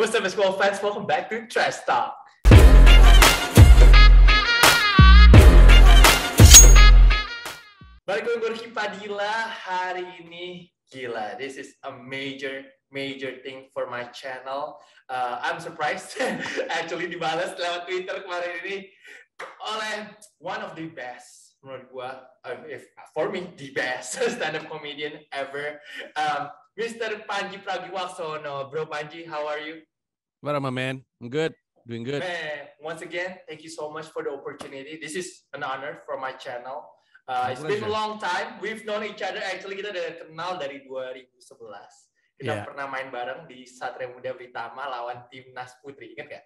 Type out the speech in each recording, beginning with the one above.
What's up, school fans? Welcome back to Trash Talk. Balik gue Gorky Padilla hari ini gila. This is a major major thing for my channel. Uh, I'm surprised actually dibalas lewat Twitter kemarin ini oleh one of the best menurut gue, uh, if for me the best stand up comedian ever, um, Mr. Panji Pragiwaksono. Bro Panji, how are you? What up, my man? I'm good. Doing good. Man, once again, thank you so much for the opportunity. This is an honor for my channel. Uh, it's been a long time. We've known each other. Actually, kita udah kenal dari 2011. Kita yeah. pernah main bareng di Satria Muda Britama lawan timnas putri, ingat gak?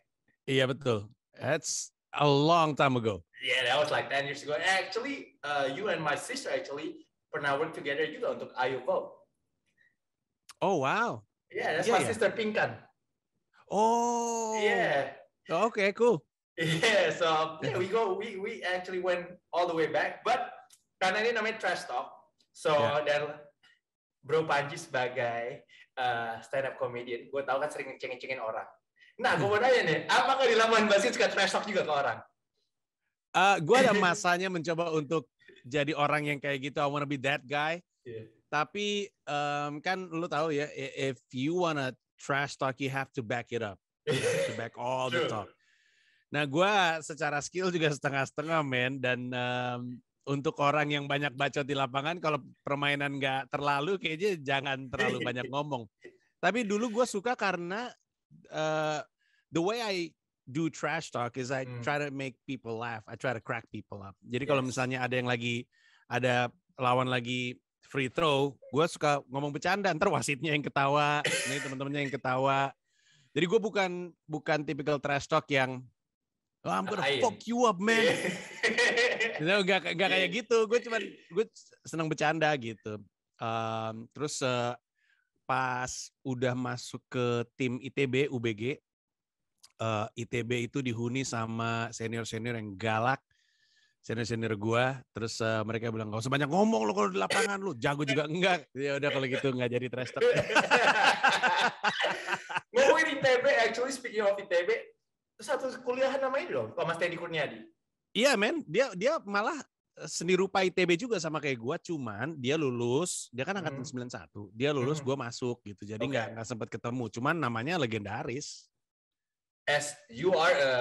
Iya yeah, betul. That's a long time ago. Yeah, that was like 10 years ago. Actually, uh, you and my sister actually pernah work together juga untuk Ayo Vote. Oh wow. Yeah, that's yeah, my yeah. sister Pinkan. Oh. Yeah. Oke, okay, cool. Yeah, so yeah, we go we we actually went all the way back, but karena ini namanya trash talk, so yeah. dan Bro Panji sebagai uh, stand up comedian, gue tau kan sering ngeceng cengin orang. Nah, gue mau nanya nih, apakah di laman basket suka trash talk juga ke orang? Uh, gue ada masanya mencoba untuk jadi orang yang kayak gitu. I wanna be that guy. Yeah. Tapi um, kan lo tau ya, if you wanna trash talk you have to back it up. You have to back all the talk. Nah, gue secara skill juga setengah-setengah, men. Dan um, untuk orang yang banyak baca di lapangan, kalau permainan nggak terlalu, kayaknya jangan terlalu banyak ngomong. Tapi dulu gue suka karena uh, the way I do trash talk is I hmm. try to make people laugh. I try to crack people up. Jadi kalau misalnya ada yang lagi ada lawan lagi free throw, gue suka ngomong bercanda. Ntar wasitnya yang ketawa, nih teman-temannya yang ketawa. Jadi gue bukan bukan tipikal trash talk yang oh, I'm gonna fuck you up man. Yeah. gak, gak kayak gitu. Gue cuma gue senang bercanda gitu. Um, terus uh, pas udah masuk ke tim ITB UBG, uh, eh, ITB itu dihuni sama senior-senior yang galak, senior-senior gua terus uh, mereka bilang gak sebanyak ngomong lo kalau di lapangan lo jago juga enggak ya udah kalau gitu enggak jadi trester. ngomongin ITB actually speaking of ITB satu kuliahan namanya dong loh Mas Teddy Kurniadi iya yeah, men dia dia malah eh, seni rupa ITB juga sama kayak gua cuman dia lulus dia kan angkatan hmm. 91 dia lulus hmm. gua masuk gitu jadi nggak okay. nggak sempat ketemu cuman namanya legendaris as you are a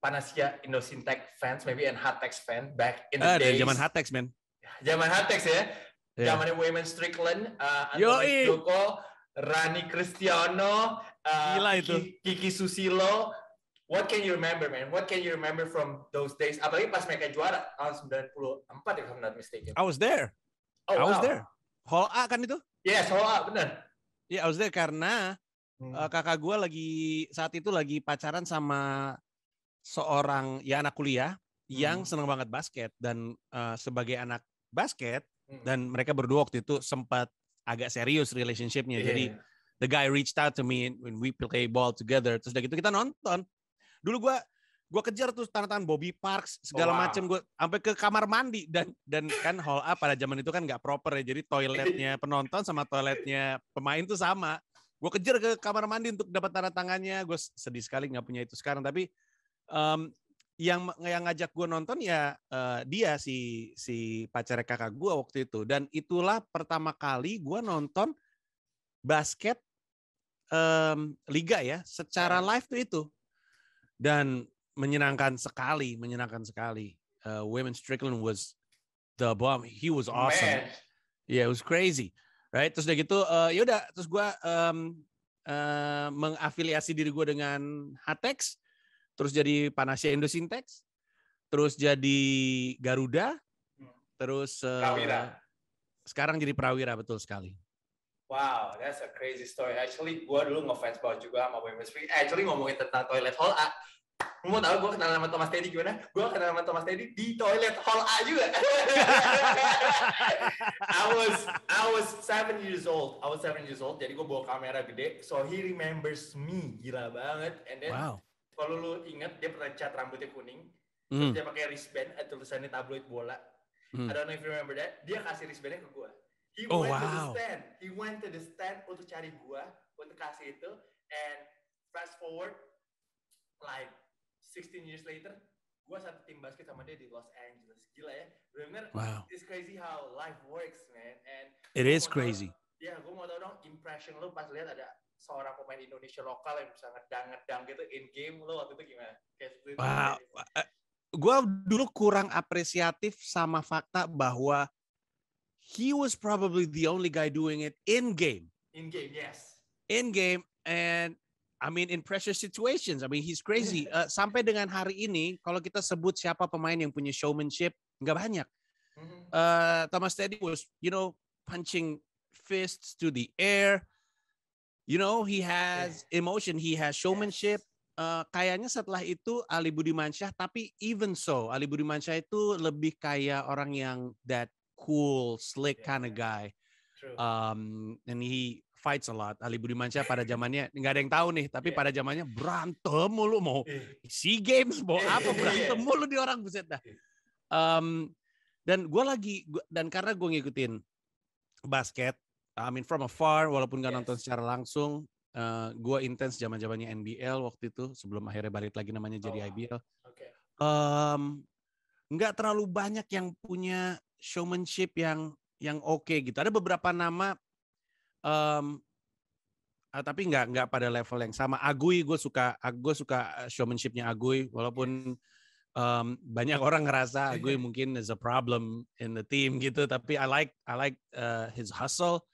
Panasia Indosintech fans, maybe and Hatex fan back in the uh, days. Zaman Hatex man. Zaman Hatex ya. Yeah. Zamannya Wayman Strickland, uh, Joko, Rani Cristiano, uh, itu. Kiki Susilo. What can you remember, man? What can you remember from those days? Apalagi pas mereka juara tahun 94, if I'm not mistaken. I was there. Oh, I wow. was there. Hall A kan itu? Yes, Hall A, benar. yeah, I was there karena hmm. uh, kakak gue lagi saat itu lagi pacaran sama seorang ya anak kuliah hmm. yang senang banget basket dan uh, sebagai anak basket hmm. dan mereka berdua waktu itu sempat agak serius relationshipnya. Yeah. Jadi iya. the guy reached out to me when we play ball together. Terus udah gitu kita nonton. Dulu gue gue kejar tuh tanda tangan Bobby Parks segala oh, wow. macem gue sampai ke kamar mandi dan dan kan hall A pada zaman itu kan nggak proper ya jadi toiletnya penonton sama toiletnya pemain tuh sama gue kejar ke kamar mandi untuk dapat tanda tangannya gue sedih sekali nggak punya itu sekarang tapi um, yang yang ngajak gue nonton ya uh, dia si si pacar kakak gue waktu itu dan itulah pertama kali gue nonton basket um, liga ya secara ya. live tuh itu dan menyenangkan sekali menyenangkan sekali uh, eh, Women Strickland was the bomb he was awesome Man. yeah it was crazy right terus udah gitu uh, eh, yaudah terus gue um, uh, mengafiliasi diri gue dengan Hatex terus jadi Panasia Indosintex, terus jadi Garuda, terus eh, Prawira. Uh, sekarang jadi Prawira betul sekali. Wow, that's a crazy story. Actually, gue dulu ngefans banget juga sama Meets Free. Eh, actually, ngomongin tentang toilet hall A. Mau tau gue kenal sama Thomas Teddy gimana? Gue kenal sama Thomas Teddy di toilet hall A juga. I was I was seven years old. I was seven years old. Jadi gue bawa kamera gede. So he remembers me. Gila banget. And then wow. Kalau lu inget, dia pernah cat rambutnya kuning. Mm. Terus dia pakai wristband, ada eh, tulisannya tabloid bola. Mm. I don't know if you remember that. Dia kasih wristbandnya ke gue. He oh, went wow. to the stand. He went to the stand untuk cari gue, untuk kasih itu. And fast forward, like 16 years later, gue satu tim basket sama dia di Los Angeles. Gila ya. Bener, wow. it's crazy how life works, man. And It is crazy. ya, gue mau tau dong impression lo pas lihat ada seorang pemain Indonesia lokal yang bisa ngedang-ngedang gitu in game lo waktu itu gimana? Kayak eh, Gue dulu kurang apresiatif sama fakta bahwa he was probably the only guy doing it in game. In game, yes. In game and I mean in pressure situations. I mean he's crazy. Uh, sampai dengan hari ini kalau kita sebut siapa pemain yang punya showmanship nggak banyak. Uh, Thomas Teddy was you know punching fists to the air, You know, he iya. has yeah. emotion, he has showmanship. yeah. Eh, uh, kayaknya setelah itu Ali Budi Mansyah, tapi even so, Ali Budi Mansyah itu lebih kayak orang yang that cool, slick yeah. kind of iya. guy. True. Um, and he fights a lot. Ali Budi Mansyah pada zamannya nggak ada yang tahu nih, tapi yeah. pada zamannya berantem mulu mau iya. sea games mau apa berantem mulu di orang buset dah. Um, dan gue lagi dan karena gue ngikutin basket I mean from afar walaupun nggak yes. nonton secara langsung uh, eh, gue intens zaman zamannya NBL waktu itu sebelum akhirnya balik lagi namanya jadi oh, IBL okay. um, terlalu banyak yang punya showmanship yang yang oke okay gitu. Ada beberapa nama, um, uh, tapi nggak nggak pada level yang sama. Agui gue suka, gue suka eh, showmanshipnya Agui, walaupun um, banyak orang ngerasa Agui mungkin is a problem in the team gitu. Tapi I like I like uh, his hustle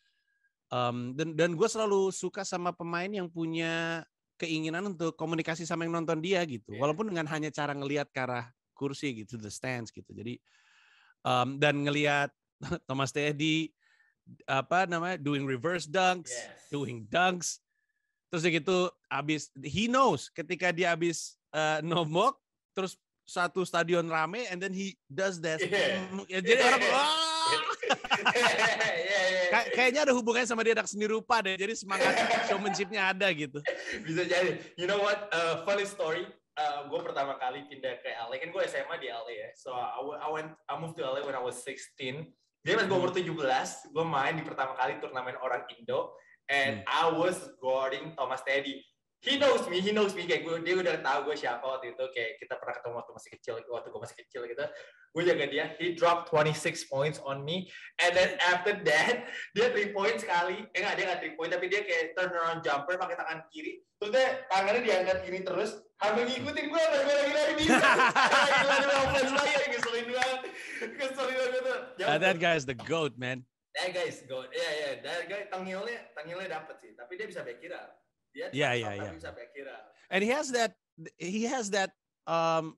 um, dan dan gue selalu suka sama pemain yang punya keinginan untuk komunikasi sama yang nonton dia gitu yeah. walaupun dengan hanya cara ngelihat ke arah kursi gitu the stands gitu jadi um, dan ngelihat Thomas Teddy apa namanya doing reverse dunks yes. doing dunks terus gitu abis he knows ketika dia abis uh, nomok terus satu stadion rame and then he does that yeah. jadi yeah. orang iya. Kay kayaknya ada hubungannya sama dia anak seni rupa deh. Jadi semangat showmanshipnya ada gitu. Bisa jadi. You know what? Uh, funny story. Uh, gue pertama kali pindah ke LA kan gue SMA di LA ya. So I, I went I moved to LA when I was 16. Dia pas gue umur 17, hmm. gue main di pertama kali turnamen orang Indo and hmm. I was guarding Thomas Teddy he knows me, he knows me kayak gue dia udah tahu gue siapa waktu itu kayak kita pernah ketemu waktu masih kecil waktu gue masih kecil gitu gue jaga dia he dropped 26 points on me and then after that dia three points sekali eh nggak dia nggak three point tapi dia kayak turn around jumper pakai tangan kiri terus dia tangannya diangkat gini terus hampir ngikutin gue lagi gue lagi lari bisa gila lagi offense lagi ngeselin banget ngeselin banget gitu. nah, that guy is the goat man that guy is goat yeah yeah that guy tangilnya, tangilnya dapet sih tapi dia bisa back up yeah, yeah, yeah. And he has that he has that um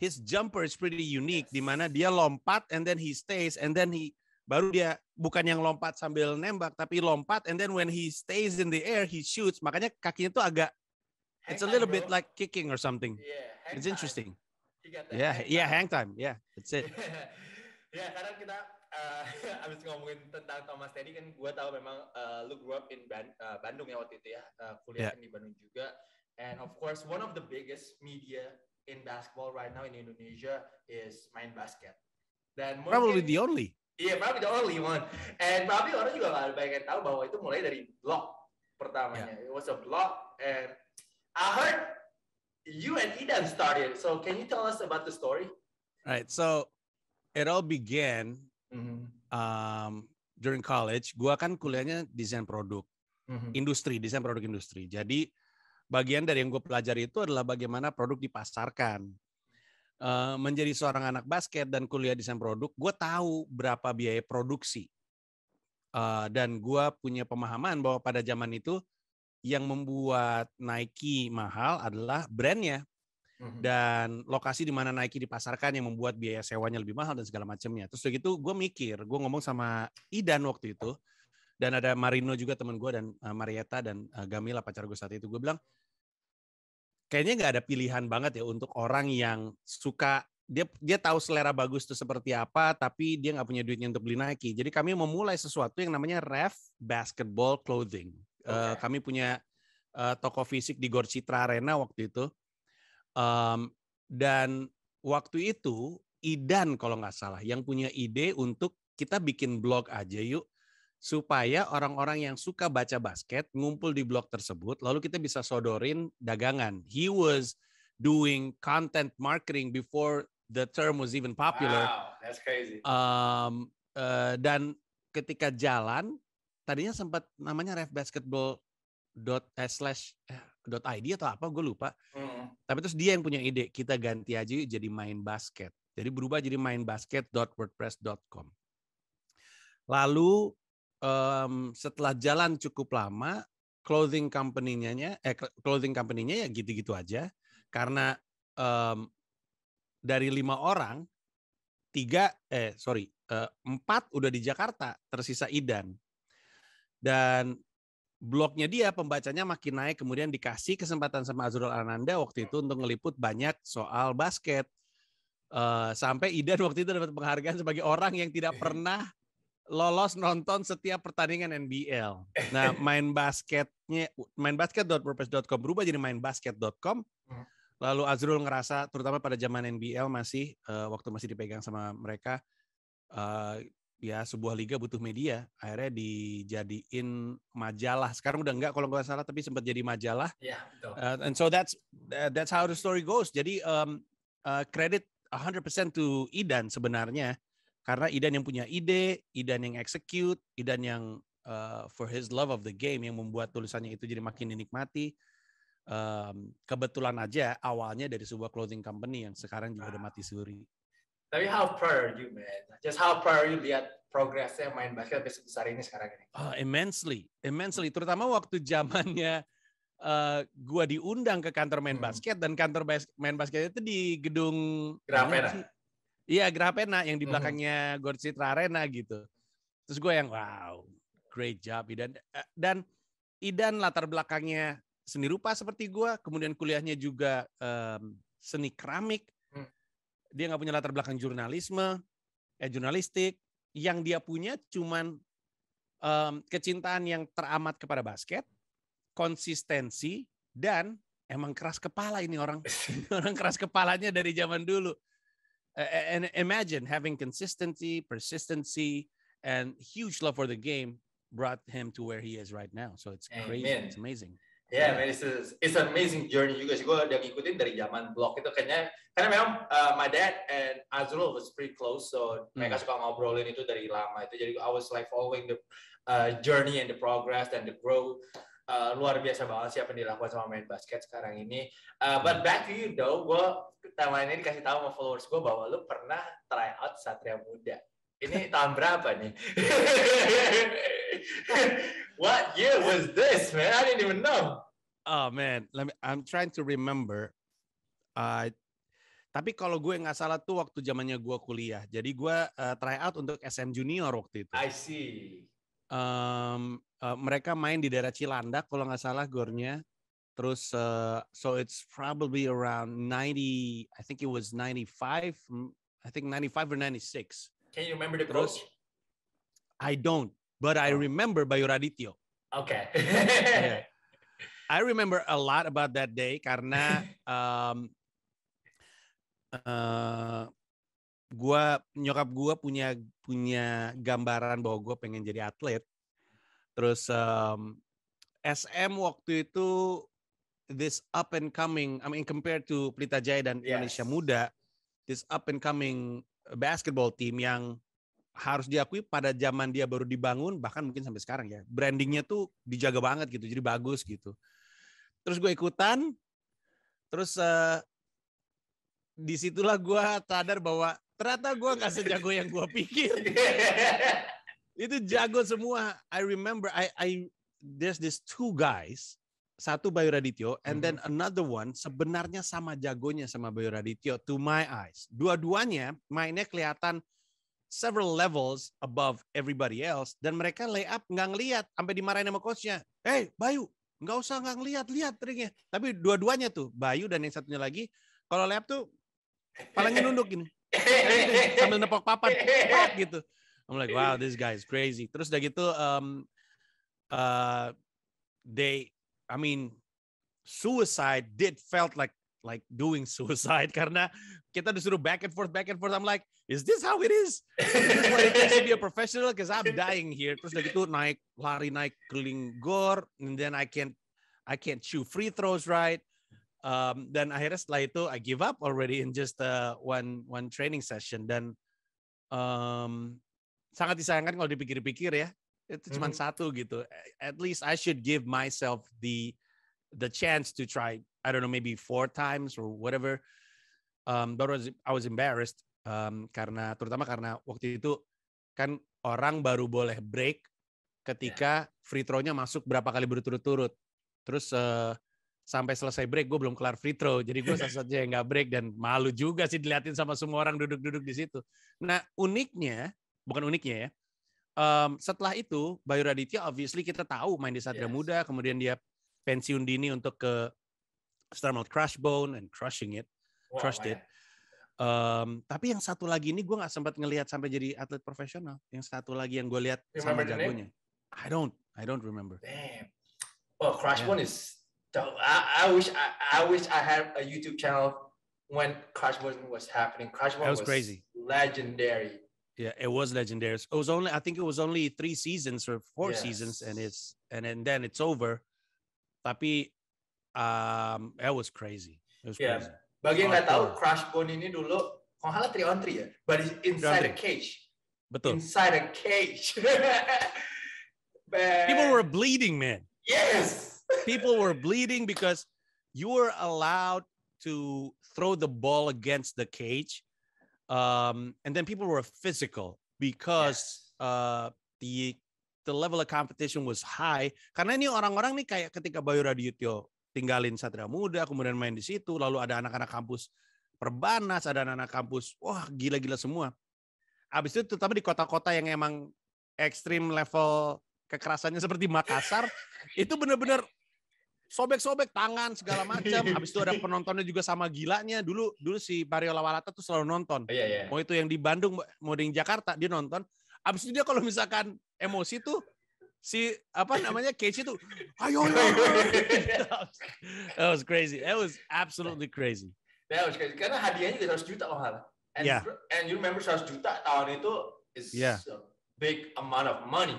his jumper is pretty unique yes. di mana dia lompat and then he stays and then he baru dia bukan yang lompat sambil nembak tapi lompat and then when he stays in the air he shoots makanya kakinya tuh agak hang it's a little time, bit bro. like kicking or something. Yeah, it's time. interesting. Yeah, hang yeah, hang time. Yeah, that's it. ya, yeah, karena kita uh, abis ngomongin tentang Thomas Teddy kan gue tahu memang uh, lu grew up in Ban uh, Bandung ya waktu itu ya uh, kuliah yeah. Kan di Bandung juga and of course one of the biggest media in basketball right now in Indonesia is main basket dan mungkin, probably the only iya yeah, probably the only one and probably orang juga gak banyak yang tahu bahwa itu mulai dari blog pertamanya yeah. it was a blog and I heard you and Idan started so can you tell us about the story right so it all began mm-hmm. um, during college, gue kan kuliahnya desain produk, mm-hmm. industri, desain produk industri. Jadi bagian dari yang gue pelajari itu adalah bagaimana produk dipasarkan. Uh, menjadi seorang anak basket dan kuliah desain produk, gue tahu berapa biaya produksi. Uh, dan gue punya pemahaman bahwa pada zaman itu yang membuat Nike mahal adalah brandnya, Mhm. Dan lokasi di mana Nike dipasarkan yang membuat biaya sewanya lebih mahal dan segala macamnya. Terus udah gitu gue mikir, gue ngomong sama Idan waktu itu dan ada Marino juga teman gue dan uh, Marietta dan uh, Gamila pacar gue saat itu gue bilang kayaknya nggak ada pilihan banget ya untuk orang yang suka dia dia tahu selera bagus itu seperti apa tapi dia nggak punya duitnya untuk beli Nike jadi kami memulai sesuatu yang namanya Ref Basketball Clothing eh, okay. uh, kami punya uh, toko fisik di Citra Arena waktu itu Um, dan waktu itu Idan kalau nggak salah yang punya ide untuk kita bikin blog aja yuk supaya orang-orang yang suka baca basket ngumpul di blog tersebut lalu kita bisa sodorin dagangan. He was doing content marketing before the term was even popular. Wow, that's crazy. Um, uh, dan ketika jalan tadinya sempat namanya refbasketball eh, eh .id atau apa gue lupa. Hmm. Tapi terus dia yang punya ide kita ganti aja yuk jadi main basket. Jadi berubah jadi mainbasket.wordpress.com. Lalu um, setelah jalan cukup lama, clothing company-nya eh clothing company-nya ya gitu-gitu aja karena um, dari lima orang tiga eh sorry uh, empat udah di Jakarta tersisa Idan dan blognya dia pembacanya makin naik kemudian dikasih kesempatan sama Azrul Ananda waktu itu untuk ngeliput banyak soal basket uh, sampai Idan waktu itu dapat penghargaan sebagai orang yang tidak eh. pernah lolos nonton setiap pertandingan NBL. Nah, main basketnya main berubah jadi main basket.com. Hmm. Lalu Azrul ngerasa terutama pada zaman NBL masih uh, waktu masih dipegang sama mereka uh, ya sebuah liga butuh media akhirnya dijadiin majalah sekarang udah enggak kalau nggak salah tapi sempat jadi majalah yeah, betul. uh, and so that's eh, that's how the story goes jadi um, uh, credit 100% to Idan sebenarnya karena Idan yang punya ide Idan yang execute Idan yang uh, for his love of the game yang membuat tulisannya itu jadi makin dinikmati um, kebetulan aja awalnya dari sebuah clothing company yang sekarang juga udah mati suri tapi how proud are you, man? Just how proud are you lihat progresnya main basket besar ini sekarang ini? Uh, immensely, immensely. Terutama waktu zamannya uh, gua diundang ke kantor main hmm. basket dan kantor bas main basket itu di gedung Grapena. Iya, Grapena yang di hmm. belakangnya hmm. Gor Arena gitu. Terus gue yang wow, great job Idan. Eh, dan Idan latar belakangnya seni rupa seperti gue, kemudian kuliahnya juga um, seni keramik dia nggak punya latar belakang jurnalisme, eh jurnalistik, yang dia punya cuman um, kecintaan yang teramat kepada basket, konsistensi dan emang keras kepala ini orang orang keras kepalanya dari zaman dulu. Eh, eh, and imagine having consistency, persistency, and huge love for the game brought him to where he is right now. So it's crazy. Amen. It's amazing. Ya, yeah, man, it's, a, it's an amazing journey juga sih. Gue udah ngikutin dari zaman blog itu kayaknya. Karena memang uh, my dad and Azrul was pretty close, so hmm. mereka suka ngobrolin itu dari lama itu. Jadi I was like following the uh, journey and the progress and the growth. Uh, luar biasa banget siapa yang dilakukan sama main basket sekarang ini. Uh, but back to you though, gue pertama ini dikasih tahu sama followers gue bahwa lu pernah try out Satria Muda ini tahun berapa nih? What year was this, man? I didn't even know. Oh man, let me, I'm trying to remember. Uh, tapi kalau gue nggak salah tuh waktu zamannya gue kuliah, jadi gue uh, try out untuk SM Junior waktu itu. I see. Um, uh, mereka main di daerah Cilandak kalau nggak salah gornya. Terus uh, so it's probably around 90, I think it was 95, mm, I think 95 or 96. Can you remember the Terus, coach? I don't, but I oh. remember Bayu Radityo. Okay. yeah. I remember a lot about that day karena um, uh, gua nyokap gua punya punya gambaran bahwa gua pengen jadi atlet. Terus um, SM waktu itu this up and coming, I mean compared to Pelita Jaya dan yes. Indonesia Muda, this up and coming basketball team yang harus diakui pada zaman dia baru dibangun bahkan mungkin sampai sekarang ya brandingnya tuh dijaga banget gitu jadi bagus gitu terus gue ikutan terus uh, disitulah gue sadar bahwa ternyata gue nggak sejago yang gue pikir itu jago semua I remember I I there's this two guys satu Bayu Radityo and mm-hmm. then another one sebenarnya sama jagonya sama Bayu Radityo to my eyes. Dua-duanya mainnya kelihatan several levels above everybody else dan mereka lay up nggak ngelihat sampai dimarahin sama coachnya. Hey Bayu nggak usah nggak ngelihat lihat ringnya. Tapi dua-duanya tuh Bayu dan yang satunya lagi kalau lay up tuh palingnya nunduk ini sambil nepok papan gitu. I'm like wow this guy is crazy. Terus udah gitu um, uh, they I mean suicide did felt like like doing suicide karena kita disuruh back and forth back and forth I'm like is this how it is is this what it to be a professional because I'm dying here terus lagi itu naik lari naik keliling gor and then I can't I can't shoot free throws right um, dan akhirnya setelah itu I give up already in just uh, one one training session dan um, sangat disayangkan kalau dipikir-pikir ya itu cuma hmm. satu gitu at least I should give myself the the chance to try I don't know maybe four times or whatever um, but I was, I was embarrassed um, karena terutama karena waktu itu kan orang baru boleh break ketika yeah. free throw-nya masuk berapa kali berturut-turut terus uh, sampai selesai break gue belum kelar free throw jadi gue satu-satunya yang nggak break dan malu juga sih diliatin sama semua orang duduk-duduk di situ nah uniknya bukan uniknya ya um, setelah itu Bayu Raditya obviously kita tahu main di Satria yes. Muda kemudian dia pensiun dini untuk ke Crash Bone and crushing it wow, crushed it um, tapi yang satu lagi ini gue nggak sempat ngelihat sampai jadi atlet profesional yang satu lagi yang gue lihat sama jagonya I don't I don't remember damn well Crushbone yeah. is I, I wish I, I wish I had a YouTube channel when Bone was happening Crushbone was, was crazy legendary Yeah, it was legendary. It was only I think it was only three seasons or four yes. seasons, and it's and, and then it's over. Tapi um, that was crazy. It was yeah. crazy. Bagi yang nggak tahu, Crash Bone ini dulu kalau salah three on three ya, but it's inside a cage. Betul. Inside a cage. People were bleeding, man. Yes. People were bleeding because you were allowed to throw the ball against the cage um, and then people were physical because yes. uh, the the level of competition was high karena ini orang-orang nih kayak ketika Bayu Radityo tinggalin Satria Muda kemudian main di situ lalu ada anak-anak kampus Perbanas ada anak-anak kampus wah gila-gila semua abis itu terutama di kota-kota yang emang ekstrim level kekerasannya seperti Makassar itu benar-benar sobek-sobek tangan segala macam. Habis itu ada penontonnya juga sama gilanya. Dulu dulu si Mario Lawalata tuh selalu nonton. Oh, iya, iya. Mau itu yang di Bandung, mau di Jakarta dia nonton. Habis itu dia kalau misalkan emosi tuh si apa namanya Casey tuh ayo ayo. that was crazy. That was absolutely crazy. That was crazy. Karena hadiahnya juga 100 juta loh. salah. And, yeah. and you remember 100 juta tahun itu is yeah. a big amount of money.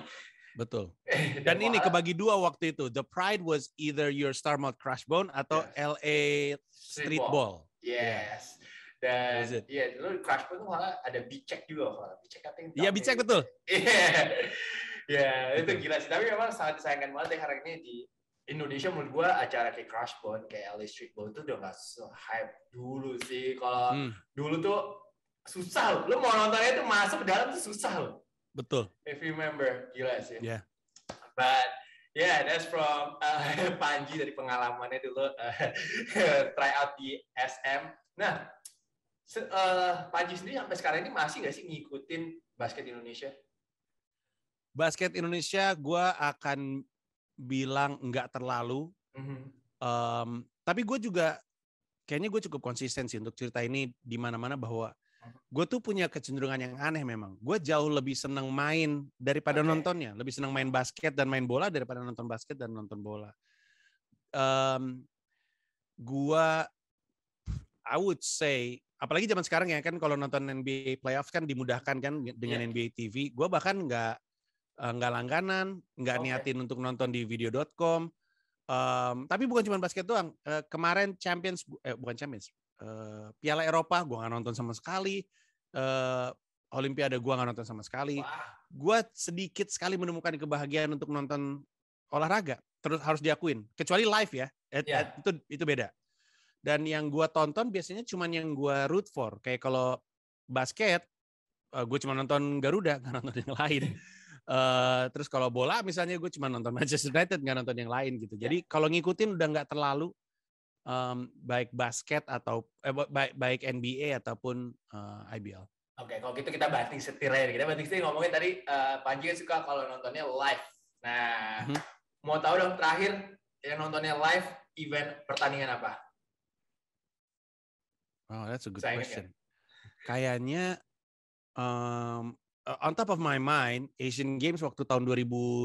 Betul. Eh, dan ini kebagi dua waktu itu. The Pride was either your star Starmount Crashbone atau yes. LA Streetball. Ball. Yes. Dan ya yeah, dulu Crashbone tuh malah ada Bicek juga kalau Bicek katanya. Iya, Bicek ya? betul. Iya. Iya, itu gila sih. Tapi memang sangat disayangkan banget ya karena ini di Indonesia menurut gua acara kayak Bone kayak LA Street Ball itu udah gak hype dulu sih. Kalau hmm. dulu tuh susah loh. Lo mau nontonnya tuh masuk ke dalam tuh susah loh. Betul. If you remember, gila sih. Yeah. But yeah, that's from uh, Panji dari pengalamannya dulu uh, try out di SM. Nah, uh, Panji sendiri sampai sekarang ini masih nggak sih ngikutin basket Indonesia? Basket Indonesia, gue akan bilang nggak terlalu. Mm-hmm. Um, tapi gue juga kayaknya gue cukup konsisten sih untuk cerita ini di mana-mana bahwa gue tuh punya kecenderungan yang aneh memang. Gue jauh lebih seneng main daripada okay. nontonnya. Lebih seneng main basket dan main bola daripada nonton basket dan nonton bola. Um, gue, I would say, apalagi zaman sekarang ya kan kalau nonton NBA playoff kan dimudahkan kan dengan yeah. NBA TV. Gue bahkan nggak eh, nggak langganan, nggak okay. niatin untuk nonton di video.com. Um, tapi bukan cuma basket doang. Uh, kemarin Champions, eh, bukan Champions, Eh, Piala Eropa gue nggak nonton sama sekali. Uh, Olimpiade gue nggak nonton sama sekali. Gue sedikit sekali menemukan kebahagiaan untuk nonton olahraga. Terus harus diakuin. Kecuali live ya. At, yeah. at, itu itu beda. Dan yang gue tonton biasanya cuma yang gue root for. Kayak kalau basket, uh, eh, gue cuma nonton Garuda, nggak nonton yang lain. Uh, terus kalau bola misalnya gue cuma nonton Manchester United nggak nonton yang lain gitu. Iya. Jadi yeah. kalau ngikutin udah nggak terlalu um, baik basket atau eh, baik, baik NBA ataupun uh, eh, IBL. Oke, okay, kalau gitu kita banting setir aja. Kita banting setir ngomongin tadi uh, Panji kan suka kalau nontonnya live. Nah, hmm mau tahu dong terakhir yang nontonnya live event pertandingan apa? Oh, that's a good Saya question. Kan? Kayaknya um, on top of my mind Asian Games waktu tahun 2019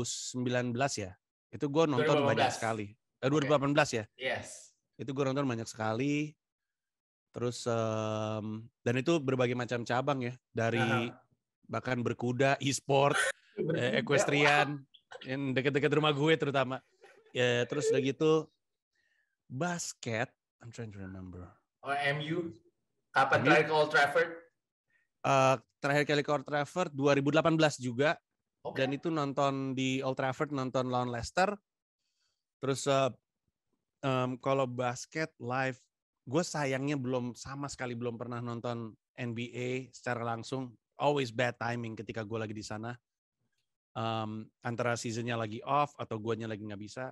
ya. Itu gue nonton 2018. banyak sekali. Eh, 2018 okay. ya? Yes itu gue nonton banyak sekali terus um, dan itu berbagai macam cabang ya dari uh bahkan berkuda e-sport eh, equestrian wow. yang deket-deket rumah gue terutama ya terus udah gitu basket I'm trying to remember oh MU kapan MU? terakhir ke Old Trafford uh, terakhir kali ke Old Trafford 2018 juga okay. dan itu nonton di Old Trafford nonton lawan Leicester terus uh, um, kalau basket live, gue sayangnya belum sama sekali belum pernah nonton NBA secara langsung. Always bad timing ketika gue lagi di sana. Um, antara seasonnya lagi off atau guanya lagi nggak bisa.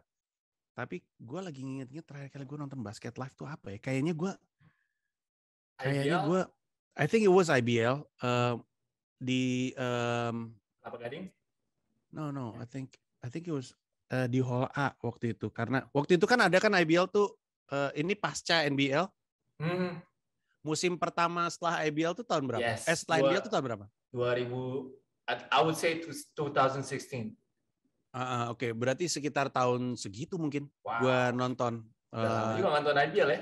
Tapi gue lagi nginget terakhir kali gue nonton basket live tuh apa ya? Kayaknya gue, kayaknya gue, I think it was IBL uh, di um, apa gading? No no, ya. I think I think it was uh, di Hall A waktu itu karena waktu itu kan ada kan IBL tuh uh, ini pasca NBL. Hmm. Musim pertama setelah IBL tuh tahun berapa? Yes. Eh, setelah Dua, NBL tuh tahun berapa? 2000 I would say 2016. Uh, ah, ah, Oke, okay. berarti sekitar tahun segitu mungkin wow. gua nonton. uh, juga nonton IBL ya.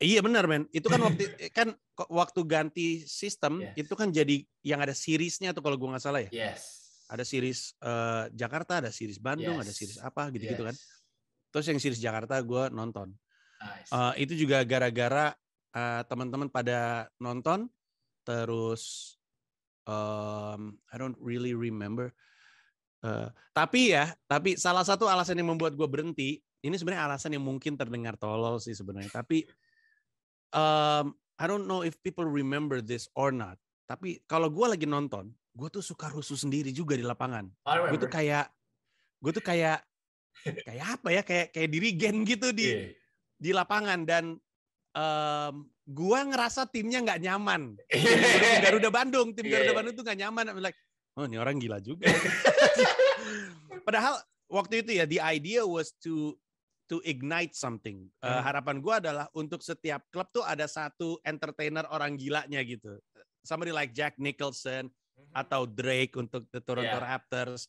Iya benar men. Itu kan waktu kan waktu ganti sistem yes. itu kan jadi yang ada seriesnya tuh kalau gue nggak salah ya. Yes ada series uh, Jakarta, ada series Bandung, yes. ada series apa gitu-gitu kan. yes. kan. Terus yang series Jakarta gue nonton. Nice. Uh, itu juga gara-gara uh, teman-teman pada nonton, terus um, I don't really remember. Uh, tapi ya, tapi salah satu alasan yang membuat gue berhenti, ini sebenarnya alasan yang mungkin terdengar tolol sih sebenarnya. Tapi um, I don't know if people remember this or not. Tapi kalau gue lagi nonton, gue tuh suka rusuh sendiri juga di lapangan. Gue tuh kayak gue tuh kayak kayak apa ya kayak kayak dirigen gitu di yeah. di lapangan dan um, gue ngerasa timnya nggak nyaman. tim Garuda Bandung, tim iya, Garuda iya. Bandung tuh nggak nyaman. I'm like, oh ini orang gila juga. Padahal waktu itu ya the idea was to to ignite something. Uh, harapan gue adalah untuk setiap klub tuh ada satu entertainer orang gilanya gitu. Somebody like Jack Nicholson, Mm-hmm. atau Drake untuk the Toronto yeah. Raptors.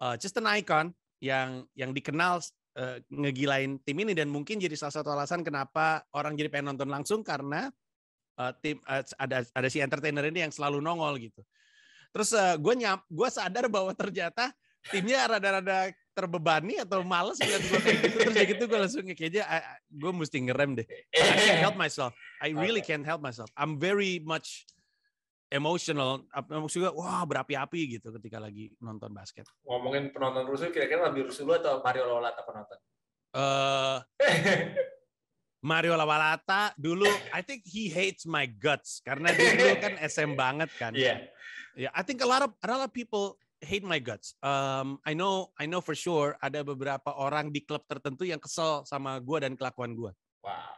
Uh, just an icon yang yang dikenal uh, ngegilain tim ini dan mungkin jadi salah satu alasan kenapa orang jadi pengen nonton langsung karena uh, tim uh, ada ada si entertainer ini yang selalu nongol gitu. Terus uh, gue nyam gue sadar bahwa ternyata timnya rada-rada terbebani atau males gue kayak gitu terus gitu kayak gitu gue langsung aja gue mesti ngerem deh I can't help myself I really can't help myself I'm very much emotional maksudnya wah berapi-api gitu ketika lagi nonton basket ngomongin penonton rusuh kira-kira lebih rusuh lu atau Mario Lawalata penonton uh, Mario Lawalata dulu I think he hates my guts karena dulu kan SM banget kan yeah yeah I think a lot of a lot of people hate my guts um, I know I know for sure ada beberapa orang di klub tertentu yang kesel sama gue dan kelakuan gue wow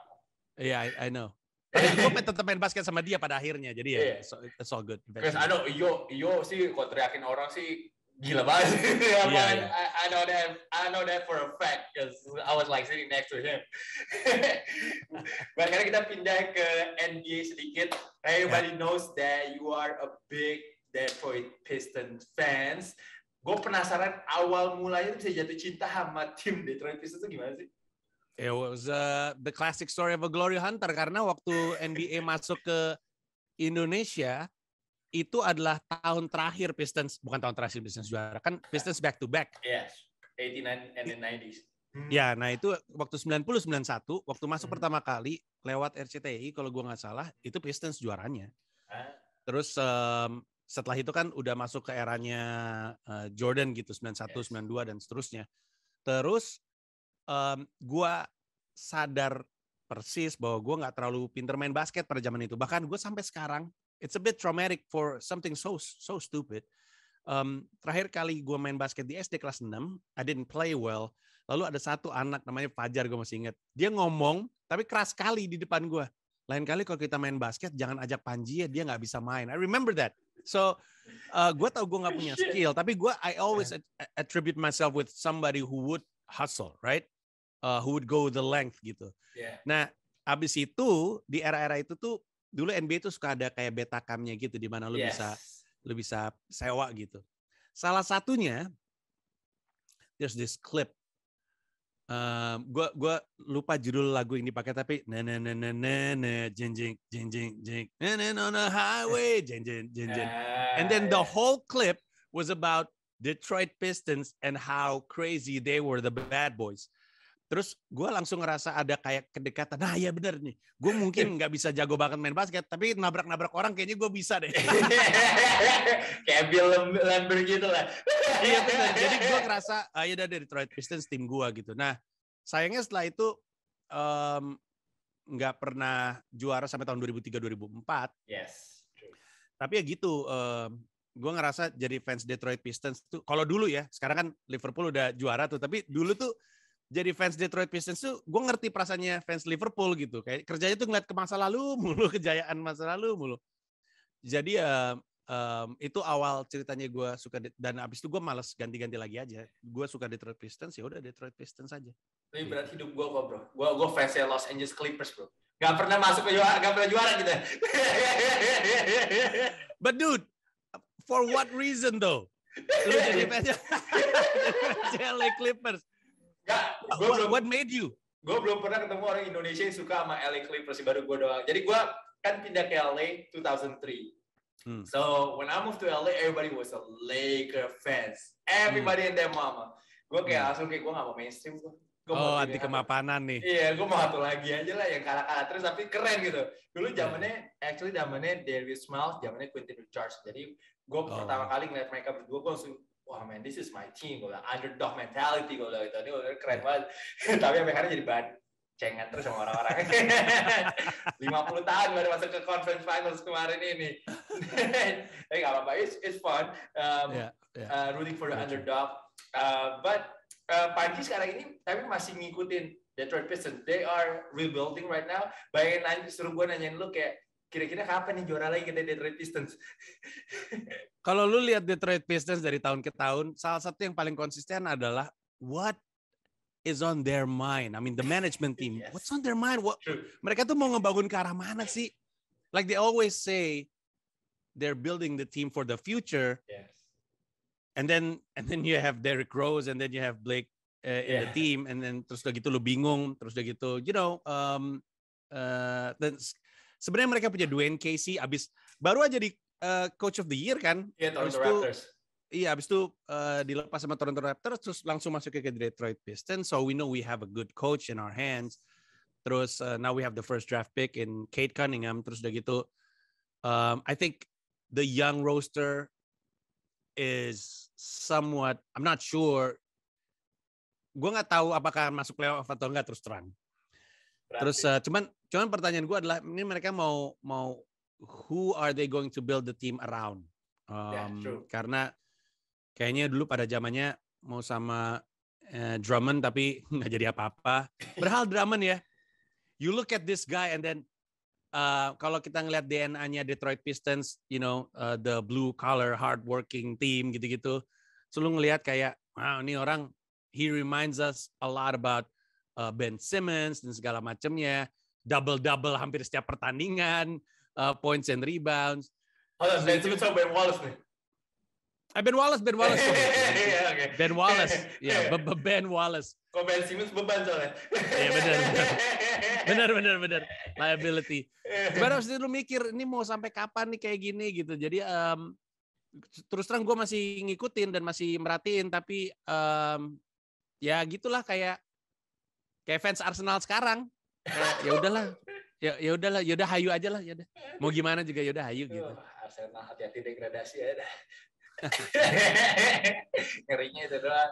yeah I, I know gue tetap main basket sama dia pada akhirnya jadi ya yeah. so, it's all good Karena I yo yo sih kok teriakin orang sih gila banget yeah, yeah, yeah. I, I know that I know that for a fact because I was like sitting next to him karena kita pindah ke NBA sedikit everybody yeah. knows that you are a big Detroit Pistons fans gue penasaran awal mulanya tuh bisa jatuh cinta sama tim Detroit Pistons itu gimana sih It was uh, the classic story of a glory hunter karena waktu NBA masuk ke Indonesia itu adalah tahun terakhir Pistons bukan tahun terakhir Pistons juara kan Pistons back to back. Yes, 89 and 90s. Hmm. Ya, nah itu waktu 90 91 waktu masuk hmm. pertama kali lewat RCTI kalau gua nggak salah itu Pistons juaranya. Huh? Ah. Terus um, setelah itu kan udah masuk ke eranya uh, Jordan gitu 91 yes. 92 dan seterusnya. Terus um, gue sadar persis bahwa gue nggak terlalu pinter main basket pada zaman itu. Bahkan gue sampai sekarang, it's a bit traumatic for something so so stupid. Um, terakhir kali gue main basket di SD kelas 6, I didn't play well. Lalu ada satu anak namanya Fajar gue masih inget. Dia ngomong, tapi keras sekali di depan gue. Lain kali kalau kita main basket, jangan ajak Panji ya, dia nggak bisa main. I remember that. So, uh, eh, gue tau gue nggak punya skill, tapi gue I always attribute myself with somebody who would hustle, right? uh, who would go the length gitu. Yeah. Nah, abis itu di era-era itu tuh dulu NBA itu suka ada kayak beta camnya gitu di mana lu yes. bisa lu bisa sewa gitu. Salah satunya there's this clip. Um, gua gua lupa judul lagu yang dipakai tapi na na na na na na jeng jeng jeng jeng jeng na na on the highway jeng jeng jeng jeng. Ah, and then the whole clip was about Detroit Pistons and how crazy they were the bad boys. Terus gue langsung ngerasa ada kayak kedekatan. Nah ya bener nih, gue mungkin nggak bisa jago banget main basket, tapi nabrak-nabrak orang kayaknya gue bisa deh. kayak Bill Lambert gitu lah. iya bener, jadi gue ngerasa, ah, ya dari Detroit Pistons tim gue gitu. Nah sayangnya setelah itu mmm, nggak um, pernah juara sampai tahun 2003-2004. Yes. True. Tapi ya gitu, um, mmm, gue ngerasa jadi fans Detroit Pistons tuh, kalau dulu ya, sekarang kan Liverpool udah juara tuh, tapi dulu tuh jadi fans Detroit Pistons tuh gue ngerti perasaannya fans Liverpool gitu. Kayak kerjanya tuh ngeliat ke masa lalu mulu, kejayaan masa lalu mulu. Jadi ya, um, itu awal ceritanya gue suka dan abis itu gue males ganti-ganti lagi aja. Gue suka Detroit Pistons ya udah Detroit Pistons aja. Tapi berat hidup gue kok bro. Gue gue fansnya Los Angeles Clippers bro. Gak pernah masuk ke juara, gak pernah juara gitu. But dude, for what reason though? Lu jadi fansnya, jadi LA Clippers Enggak, gue belum. What made you? Gue belum pernah ketemu orang Indonesia yang suka sama LA Clippers baru gue doang. Jadi gue kan pindah ke LA 2003. Hmm. So when I moved to LA, everybody was a Laker fans. Everybody hmm. and their mama. Gue kayak hmm. langsung kayak gue gak mau mainstream gue. Gua oh, anti kemapanan nih. Iya, gue mau satu lagi aja lah yang kalah-kalah terus tapi keren gitu. Dulu hmm. zamannya actually zamannya Darius Miles, zamannya Quentin Richards. Jadi gue oh. pertama kali ngeliat mereka berdua gue langsung wah man this is my team gue bilang underdog mentality gue bilang gitu ini keren banget tapi yang akhirnya jadi banget cengat terus sama orang-orang puluh tahun baru masuk ke conference finals kemarin ini tapi gak apa-apa it's, it's fun um, yeah, yeah. Uh, rooting for the underdog uh, but uh, Panji sekarang ini tapi masih ngikutin Detroit Pistons they are rebuilding right now bayangin nanya, suruh gue nanyain lu kayak kira-kira kapan nih juara lagi kita Detroit Pistons? Kalau lu lihat Detroit Pistons dari tahun ke tahun, salah satu yang paling konsisten adalah what is on their mind. I mean the management team, yes. what's on their mind? What, mereka tuh mau ngebangun ke arah mana sih? Like they always say, they're building the team for the future. Yes. And then and then you have Derrick Rose, and then you have Blake uh, in yeah. the team, and then terus udah gitu lu bingung, terus udah gitu, you know, um, uh, then Sebenarnya mereka punya Dwayne Casey abis baru aja di uh, coach of the year kan. Iya, yeah, Toronto itu, Iya, abis itu uh, dilepas sama Toronto Raptors terus langsung masuk ke Detroit Pistons. So we know we have a good coach in our hands. Terus uh, now we have the first draft pick in Kate Cunningham. Terus udah gitu, um, I think the young roster is somewhat. I'm not sure. Gue nggak tahu apakah masuk playoff atau enggak terus terang. Terus uh, cuman cuman pertanyaan gue adalah ini mereka mau mau who are they going to build the team around? Um, ya, mmm, yeah, Karena kayaknya dulu pada zamannya mau sama uh, Drummond tapi nggak jadi apa-apa. Berhal Drummond ya. You look at this guy and then uh, kalau kita ngelihat DNA-nya Detroit Pistons, you know, uh, the blue collar hardworking team gitu-gitu. So ngeliat ngelihat kayak, wow, ini orang he reminds us a lot about uh, Ben Simmons dan segala macamnya, double double hampir setiap pertandingan, uh, points and rebounds. Oh, Ben Simmons sama Ben Wallace nih. Eh, ben Wallace, Ben Wallace. yeah, iya, iya, okay. Ben Wallace. Ya, Ben Wallace. Kok Ben Simmons beban soalnya. Iya, benar. Benar, benar, benar. Liability. Gimana harus lu mikir, ini mau sampai kapan nih kayak gini gitu. Jadi um, terus terang gue masih ngikutin dan masih merhatiin, tapi um, ya gitulah kayak kayak fans Arsenal sekarang kayak ya udahlah ya ya udahlah ya udah hayu aja lah ya udah mau gimana juga ya udah hayu gitu Arsenal hati-hati degradasi ya dah ngerinya itu doang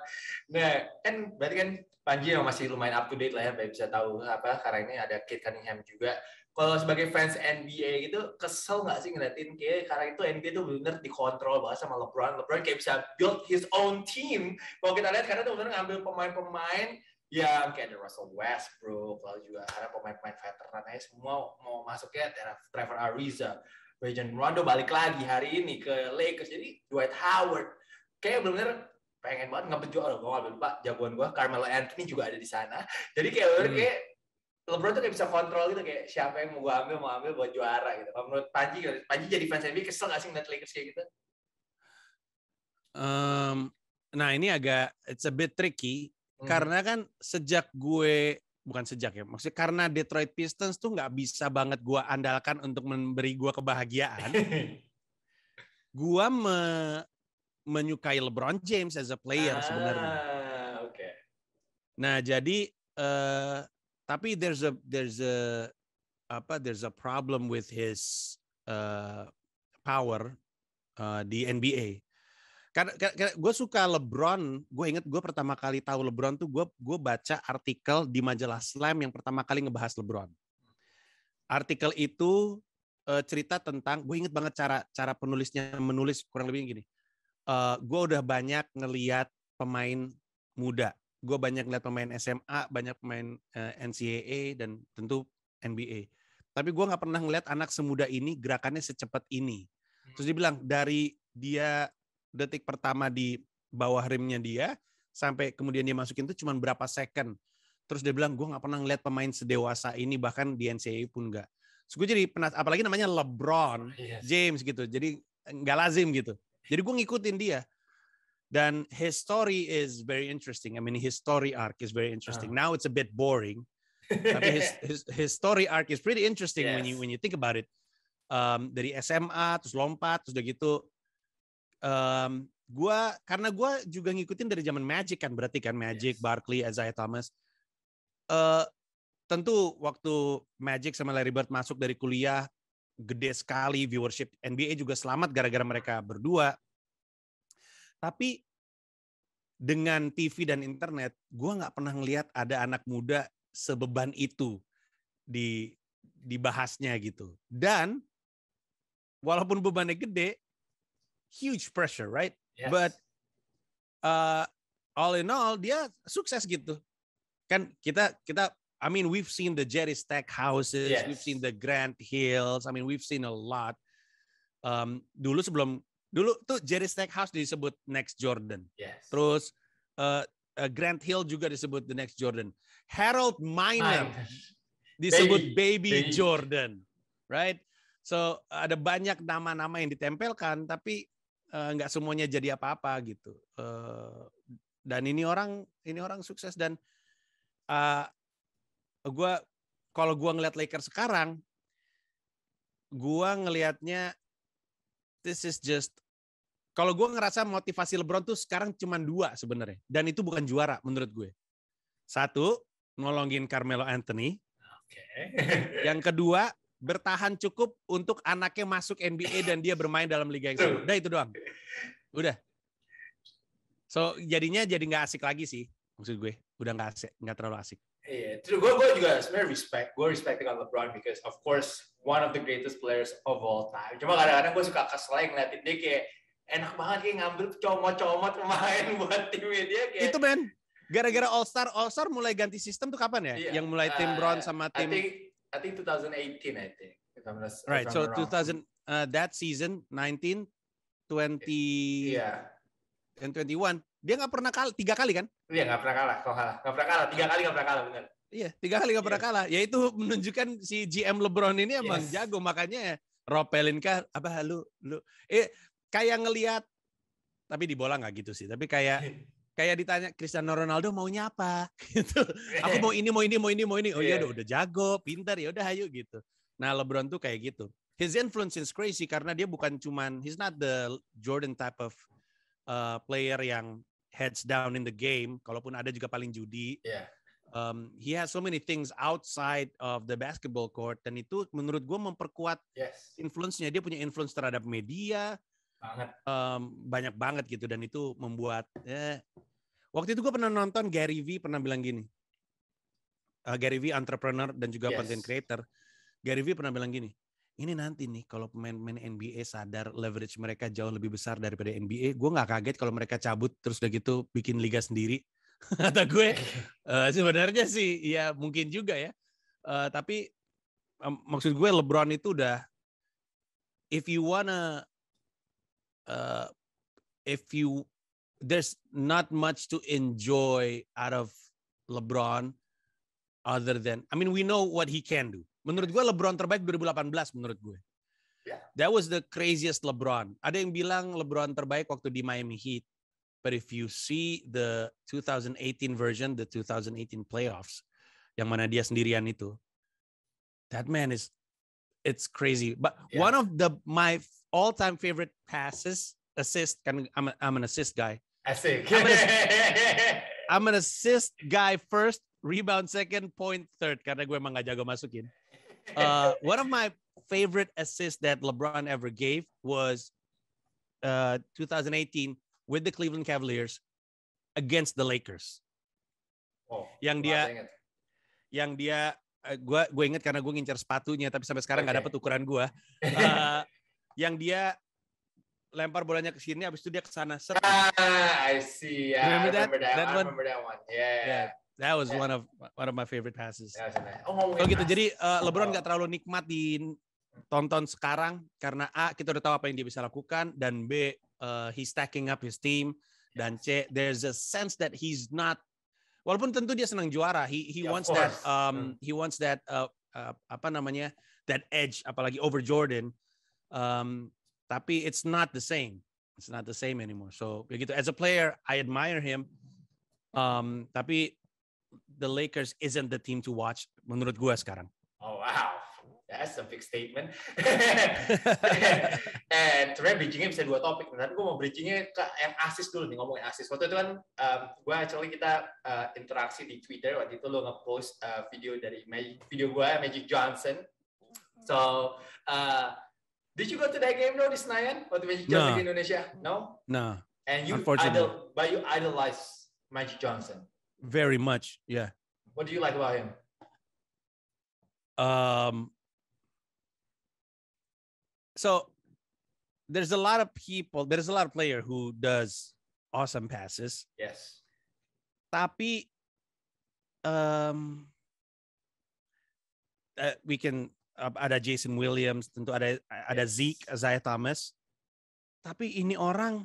nah kan berarti kan Panji yang masih lumayan up to date lah ya biar bisa tahu apa karena ini ada Kit Cunningham juga kalau sebagai fans NBA gitu kesel nggak sih ngeliatin kayak karena itu NBA tuh benar dikontrol banget sama LeBron LeBron kayak bisa build his own team kalau kita lihat karena tuh benar ngambil pemain-pemain ya kayak ada Russell Westbrook lalu juga ada pemain-pemain veteran aja semua mau masuknya Trevor Ariza Rajon Rondo balik lagi hari ini ke Lakers jadi Dwight Howard kayak benar-benar pengen banget juga loh gue lupa jagoan gue Carmelo Anthony juga ada di sana jadi kayak benar hmm. kayak LeBron tuh kayak bisa kontrol gitu kayak siapa yang mau gue ambil mau ambil buat juara gitu. Kalau menurut Panji, Panji jadi fans NBA kesel gak sih ngeliat Lakers kayak gitu? Um, nah ini agak it's a bit tricky karena mhm. kan sejak gue bukan sejak ya maksudnya karena Detroit Pistons tuh nggak bisa banget gue andalkan untuk memberi gue kebahagiaan gue me, menyukai LeBron James as a player ah, sebenarnya okay. nah jadi uh, tapi there's a there's a apa there's a problem with his uh, power uh, di NBA karena, karena gue suka LeBron gue inget gue pertama kali tahu LeBron tuh gue gue baca artikel di majalah Slam yang pertama kali ngebahas LeBron artikel itu uh, cerita tentang gue inget banget cara cara penulisnya menulis kurang lebih gini uh, gue udah banyak ngeliat pemain muda gue banyak ngeliat pemain SMA banyak pemain uh, eh, NCAA dan tentu NBA tapi gue nggak pernah ngeliat anak semuda ini gerakannya secepat ini terus dia bilang dari dia detik pertama di bawah rimnya dia sampai kemudian dia masukin itu cuma berapa second. Terus dia bilang gue nggak pernah ngeliat pemain sedewasa ini bahkan di NCAA pun nggak. So, gue jadi penas apalagi namanya LeBron oh, yes. Iya. James gitu. Jadi nggak lazim gitu. Jadi gue ngikutin dia. Dan his story is very interesting. I mean his story arc is very interesting. Uh. Now it's a bit boring. tapi his, his his story arc is pretty interesting yes. when you when you think about it. Um, dari SMA terus lompat terus udah gitu um, gua karena gua juga ngikutin dari zaman Magic kan berarti kan Magic, yes. Barkley, Isaiah Thomas. Uh, tentu waktu Magic sama Larry Bird masuk dari kuliah gede sekali viewership NBA juga selamat gara-gara mereka berdua. Tapi dengan TV dan internet, gue nggak pernah ngelihat ada anak muda sebeban itu di dibahasnya gitu. Dan walaupun bebannya gede, huge pressure, right? Yes. But uh, all in all dia sukses gitu. Kan kita kita I mean we've seen the Jerry Stack yes. we've seen the Grand Hills. I mean we've seen a lot. Um, dulu sebelum dulu tuh Jerry Stack House disebut next Jordan. Yes. Terus uh, uh, Grant Hill juga disebut the next Jordan. Harold Miner disebut baby, baby, baby Jordan, right? So ada banyak nama-nama yang ditempelkan, tapi Eh, nggak uh, semuanya jadi apa-apa gitu. Uh, dan ini orang ini orang sukses dan uh, eh, gue kalau gue ngeliat Lakers sekarang, gue ngelihatnya this is just kalau gue ngerasa motivasi LeBron tuh sekarang cuma dua sebenarnya dan itu bukan juara menurut gue. Satu nolongin Carmelo Anthony. Okay. Yang kedua bertahan cukup untuk anaknya masuk NBA dan dia bermain dalam liga yang sama. Udah itu doang. Udah. So jadinya jadi nggak asik lagi sih maksud gue. Udah nggak asik, nggak terlalu asik. Iya, yeah, gue juga sebenarnya respect, gue respect dengan LeBron because of course one of the greatest players of all time. Cuma kadang-kadang gue suka kesel yang ngeliatin dia kayak enak banget kayak ngambil comot-comot pemain buat timnya dia kayak. Itu men, gara-gara All Star All Star mulai ganti sistem tuh kapan ya? Yeah, Yang mulai tim uh, ah, Brown sama tim I think, I think 2018, I think. right. so 2000 uh, that season 19, 20, yeah, and 21. Dia nggak pernah kalah tiga kali kan? Iya nggak pernah kalah. Kau kalah nggak pernah kalah tiga kali nggak pernah kalah benar. Iya tiga kali nggak yeah. pernah iya. kalah. Ya itu menunjukkan si GM LeBron ini emang yes. jago makanya Ropelin kah apa lu lu eh kayak ngelihat tapi di bola nggak gitu sih tapi kayak kayak ditanya Cristiano Ronaldo mau nyapa, gitu aku mau ini mau ini mau ini mau ini oh iya, iya. udah jago pintar ya udah ayo gitu nah LeBron tuh kayak gitu his influence is crazy karena dia bukan cuman he's not the Jordan type of uh, player yang heads down in the game kalaupun ada juga paling judi yeah. um, he has so many things outside of the basketball court dan itu menurut gue memperkuat yes. influence-nya dia punya influence terhadap media banget. Um, banyak banget gitu dan itu membuat eh. waktu itu gue pernah nonton Gary V pernah bilang gini uh, Gary V entrepreneur dan juga yes. content creator Gary V pernah bilang gini ini nanti nih kalau pemain-pemain NBA sadar leverage mereka jauh lebih besar daripada NBA gue nggak kaget kalau mereka cabut terus udah gitu bikin liga sendiri kata gue uh, sebenarnya sih ya mungkin juga ya uh, tapi um, maksud gue LeBron itu udah if you wanna uh, if you there's not much to enjoy out of LeBron other than I mean we know what he can do. Menurut gue LeBron terbaik 2018 menurut gue. That was the craziest LeBron. Ada yang bilang LeBron terbaik waktu di Miami Heat. But if you see the 2018 version, the 2018 playoffs, yang mana dia sendirian itu, that man is, it's crazy. But yeah. one of the my all time favorite passes, assist. Kan I'm, a, I'm an assist guy. I'm an, I'm an assist guy first, rebound second, point third. Karena gue emang gak jago masukin. Uh, one of my favorite assists that LeBron ever gave was uh, 2018 with the Cleveland Cavaliers against the Lakers. Oh, yang dia yang dia gue uh, gue inget karena gue ngincer sepatunya tapi sampai sekarang nggak dapet ukuran gue. Uh, yang dia lempar bolanya ke sini habis itu dia ke sana set. Ah, I see. Yeah, remember, I that? remember that? that? I one? remember that one. Yeah. yeah. That was yeah. one of one of my favorite passes. Yeah, Oh, oh gitu. Jadi uh, LeBron nggak oh. terlalu nikmatin tonton sekarang karena A kita udah tahu apa yang dia bisa lakukan dan B uh, he's stacking up his team dan C there's a sense that he's not walaupun tentu dia senang juara he he yeah, wants that um hmm. he wants that uh, uh, apa namanya that edge apalagi over Jordan Um, tapi it's not the same. It's not the same anymore. So begitu. As a player, I admire him. Um, tapi the Lakers isn't the team to watch menurut gue sekarang. Oh wow, that's a big statement. And sebenarnya bridgingnya bisa dua topik. Tapi gue mau bridgingnya ke yang asis dulu nih ngomongin asis. Waktu itu kan um, gue actually kita uh, interaksi di Twitter waktu itu lo ngepost uh, video dari Magic, video gue Magic Johnson. So uh, Did you go to that game, Notice Nayan, or the Magic Johnson no. Indonesia? No. No. And you idol, but you idolize Magic Johnson. Very much, yeah. What do you like about him? Um. So there's a lot of people. There's a lot of player who does awesome passes. Yes. Tapi, um, uh, we can ada Jason Williams, tentu ada ada Zeke, Isaiah Thomas. Tapi ini orang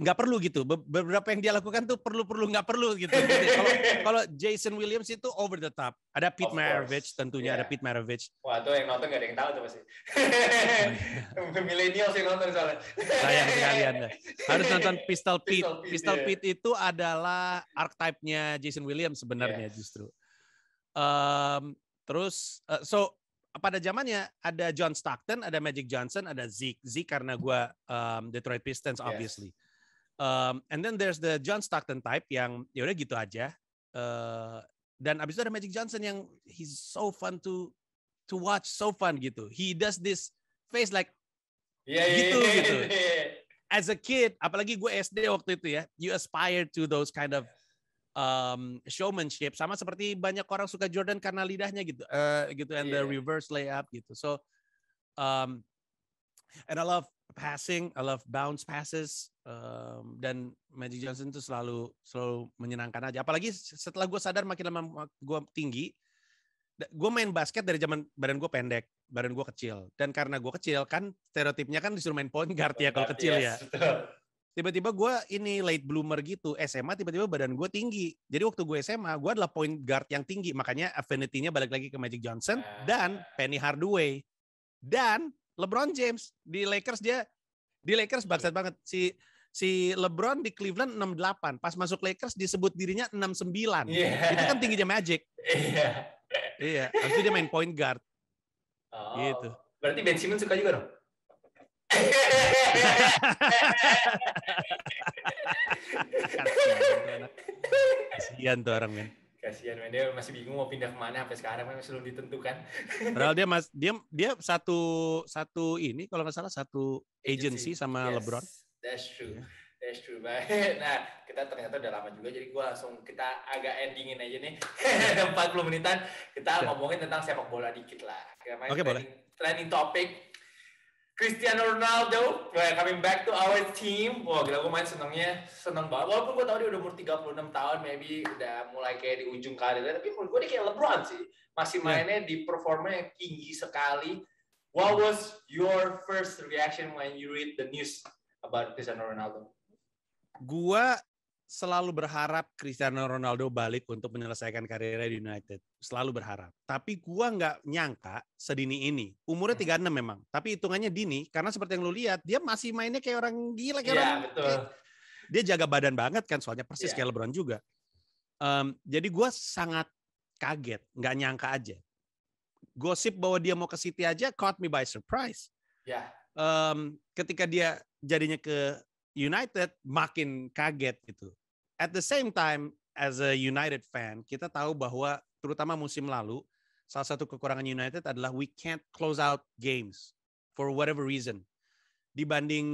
nggak perlu gitu. Beberapa yang dia lakukan tuh perlu-perlu nggak perlu gitu. Kalau Jason Williams itu over the top. Ada Pete Maravich tentunya yeah. ada Pete Maravich. Wah tuh yang nonton nggak ada yang tahu tuh pasti. Milenial sih nonton soalnya. Sayang sekali anda. Harus nonton Pistol Pete. Pistol iya. Pete, Pistol yeah. itu adalah archetype-nya Jason Williams sebenarnya yeah. justru. Um, terus uh, so pada zamannya ada John Stockton, ada Magic Johnson, ada Zeke. Zeke karena gue um, Detroit Pistons obviously. Yes. Um, and then there's the John Stockton type yang ya udah gitu aja. Uh, dan abis itu ada Magic Johnson yang he's so fun to to watch, so fun gitu. He does this face like yeah, gitu, gitu yeah, yeah, gitu. As a kid, apalagi gue SD waktu itu ya, you aspire to those kind of um, showmanship sama seperti banyak orang suka Jordan karena lidahnya gitu uh, gitu and yeah. the iya. reverse layup gitu so um, and I love passing I love bounce passes um, dan Magic Johnson itu selalu selalu menyenangkan aja apalagi setelah gue sadar makin lama gue tinggi gue main basket dari zaman badan gue pendek badan gue kecil dan karena gue kecil kan stereotipnya kan disuruh main point guard ya kalau kecil ya. yes. ya tiba-tiba gue ini late bloomer gitu SMA tiba-tiba badan gue tinggi jadi waktu gue SMA gue adalah point guard yang tinggi makanya affinity-nya balik lagi ke Magic Johnson ah. dan Penny Hardaway dan LeBron James di Lakers dia di Lakers bangsat iya. banget si si LeBron di Cleveland 68 pas masuk Lakers disebut dirinya 69 yeah. itu kan tingginya Magic yeah. iya artinya itu dia main point guard oh. gitu berarti Ben Simmons suka juga dong Kasihan tuh orang men. Kasihan men dia masih bingung mau pindah kemana sampai sekarang kan masih belum ditentukan. Padahal dia mas dia dia satu satu ini kalau nggak salah satu agency, agency. sama yes, LeBron. That's true. Yeah. That's true banget. Nah, kita ternyata udah lama juga, jadi gue langsung kita agak endingin aja nih. 40 menitan, kita ngomongin tentang sepak bola dikit lah. Oke, okay, boleh. Training topic Cristiano Ronaldo coming back to our team. Wah, wow, gila gue main senangnya, senang banget. Walaupun gue tau dia udah umur 36 tahun, maybe udah mulai kayak di ujung karirnya. Tapi menurut gue dia kayak LeBron sih. Masih iya. mainnya di performa yang tinggi sekali. What was your first reaction when you read the news about Cristiano Ronaldo? Gua selalu berharap Cristiano Ronaldo balik untuk menyelesaikan karirnya di United. Selalu berharap. Tapi gua nggak nyangka sedini ini. Umurnya 36 hmm. memang. Tapi hitungannya dini karena seperti yang lu lihat, dia masih mainnya kayak orang gila kayak ya, orang betul. dia jaga badan banget kan soalnya persis yeah. kayak LeBron juga. Um, jadi gua sangat kaget, nggak nyangka aja. Gosip bahwa dia mau ke City aja caught me by surprise. Ya. Yeah. Um, ketika dia jadinya ke United makin kaget gitu. At the same time, as a United fan, kita tahu bahwa terutama musim lalu, salah satu kekurangan United adalah we can't close out games for whatever reason. Dibanding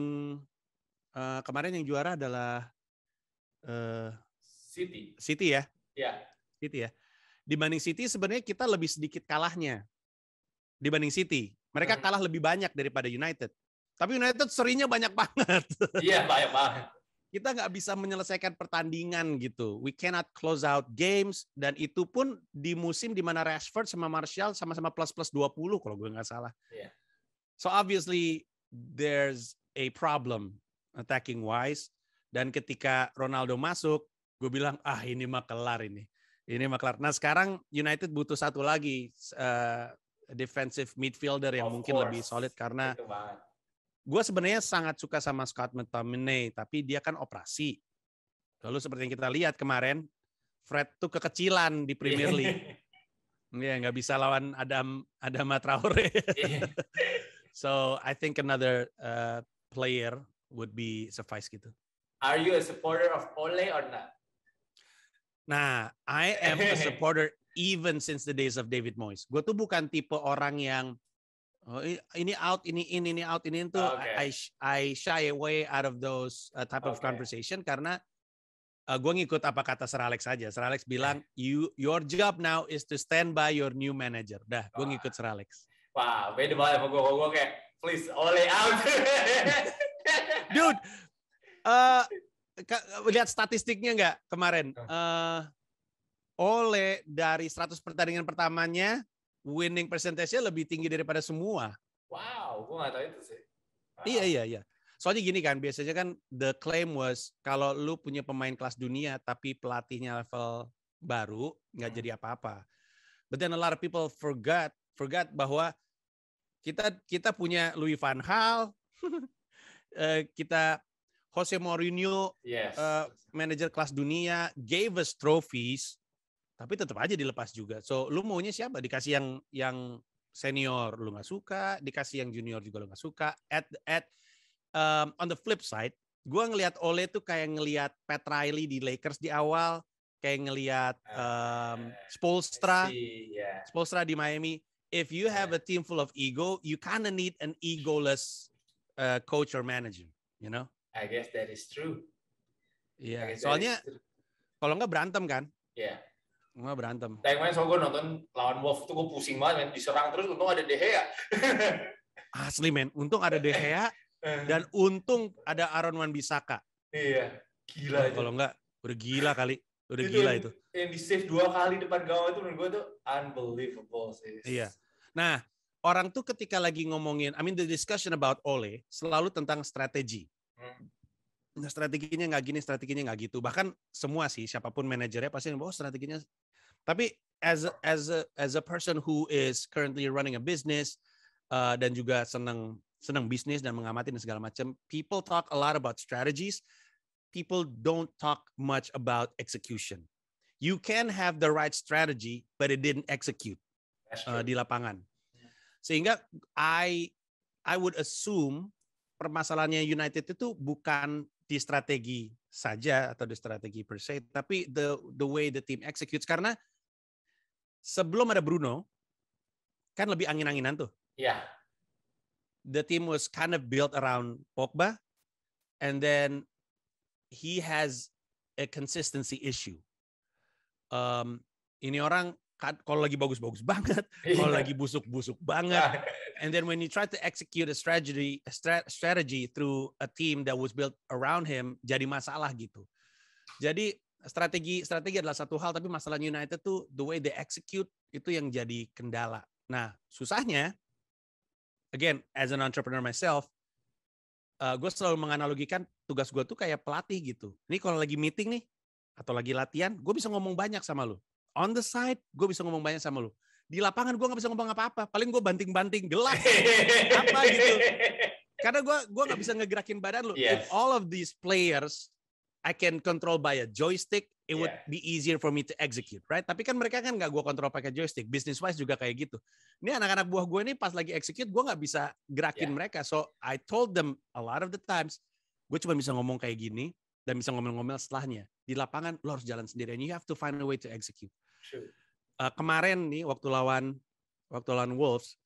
uh, kemarin yang juara adalah uh, City. City ya? Ya. City ya. Dibanding City sebenarnya kita lebih sedikit kalahnya dibanding City. Mereka hmm. kalah lebih banyak daripada United. Tapi United serinya banyak banget. Iya, banyak banget kita nggak bisa menyelesaikan pertandingan gitu. We cannot close out games dan itu pun di musim di mana Rashford sama Martial sama-sama plus plus 20 kalau gue nggak salah. Yeah. So obviously there's a problem attacking wise dan ketika Ronaldo masuk, gue bilang ah ini mah kelar ini. Ini mah kelar. Nah, sekarang United butuh satu lagi uh, defensive midfielder yang of mungkin course. lebih solid karena gue sebenarnya sangat suka sama Scott McTominay, tapi dia kan operasi. Lalu seperti yang kita lihat kemarin, Fred tuh kekecilan di Premier iya. League. Iya, yeah, nggak bisa lawan Adam Adam Traore. Iya. so I think another uh, player would be suffice gitu. Are you a supporter of Ole or not? Nah, I am a supporter even since the days of David Moyes. Gue tuh bukan tipe orang yang Oh, ini out, ini in, ini out, ini itu. tuh oh, okay. I I shy away out of those uh, type okay. of conversation karena uh, gue ngikut apa kata Sir Alex aja. Sir Alex iya. bilang, you your job now is to stand by your new manager. Dah, gue ngikut Sir Alex. Wah, beda banget sama gue. Gue kayak, please, ole out. Dude, uh, lihat statistiknya nggak kemarin? Uh, oleh dari 100 pertandingan pertamanya, winning percentage-nya lebih tinggi daripada semua. Wow, gue gak tahu itu sih. Iya iya iya. Soalnya gini kan, biasanya kan the claim was kalau lu punya pemain kelas dunia tapi pelatihnya level baru nggak hmm. jadi apa-apa. But then a lot of people forgot forgot bahwa kita kita punya Louis van Gaal, eh, kita Jose Mourinho, yes. uh, eh, manager kelas dunia, gave us trophies, tapi tetap aja dilepas juga. So lu maunya siapa? Dikasih yang yang senior lu nggak suka, dikasih yang junior juga lu nggak suka. At at um, on the flip side, gua ngelihat Ole tuh kayak ngelihat Pat Riley di Lakers di awal, kayak ngelihat ah, um, Spolstra, Spolstra di Miami. If you have a team full of ego, you kinda need an egoless uh, coach or manager, you know? I guess that is true. Iya, yeah. soalnya kalau nggak berantem kan? Iya. Yeah. Cuma berantem. Yang main soal gue nonton lawan Wolf tuh gue pusing banget, men. diserang terus untung ada De Asli men, untung ada De eh. dan untung ada Aaron Wan Bisaka. Iya, gila. Kalau enggak udah gila kali. Udah itu gila yang, itu. Yang di save dua kali depan gawang itu menurut gue tuh unbelievable sih. Iya. Nah, orang tuh ketika lagi ngomongin, I mean the discussion about Ole selalu tentang strategi. Hmm nah, strateginya nggak gini, strateginya nggak gitu. Bahkan semua sih, siapapun manajernya pasti, oh strateginya tapi as a, as a, as a person who is currently running a business uh, dan juga senang senang bisnis dan mengamati dan segala macam, people talk a lot about strategies. People don't talk much about execution. You can have the right strategy, but it didn't execute uh, di lapangan. Sehingga I I would assume permasalahannya United itu bukan di strategi saja atau di strategi per se, tapi the the way the team executes karena sebelum ada Bruno, kan lebih angin-anginan tuh. Iya. The team was kind of built around Pogba, and then he has a consistency issue. Um, ini orang kalau lagi bagus-bagus banget, iya. kalau lagi busuk-busuk banget. Iya. And then when you try to execute a strategy, a strategy through a team that was built around him, jadi masalah gitu. Jadi strategi strategi adalah satu hal tapi masalah United tuh the way they execute itu yang jadi kendala. Nah, susahnya again as an entrepreneur myself uh, eh, gue selalu menganalogikan tugas gue tuh kayak pelatih gitu. Ini kalau lagi meeting nih atau lagi latihan, gue bisa ngomong banyak sama lu. On the side, gue bisa ngomong banyak sama lu. Di lapangan gue nggak bisa ngomong apa-apa. Paling gue banting-banting gelas apa gitu. Karena gue gue nggak bisa ngegerakin badan lu. Yes. If all of these players I can control by a joystick, it yeah. would be easier for me to execute, right? Tapi kan mereka kan nggak gue kontrol pakai joystick. Business wise juga kayak gitu. Ini anak-anak buah gue ini pas lagi execute, gue nggak bisa gerakin yeah. mereka. So I told them a lot of the times, gue cuma bisa ngomong kayak gini dan bisa ngomel-ngomel setelahnya. Di lapangan lo harus jalan sendiri and you have to find a way to execute. Sure. Uh, eh, kemarin nih waktu lawan waktu lawan Wolves,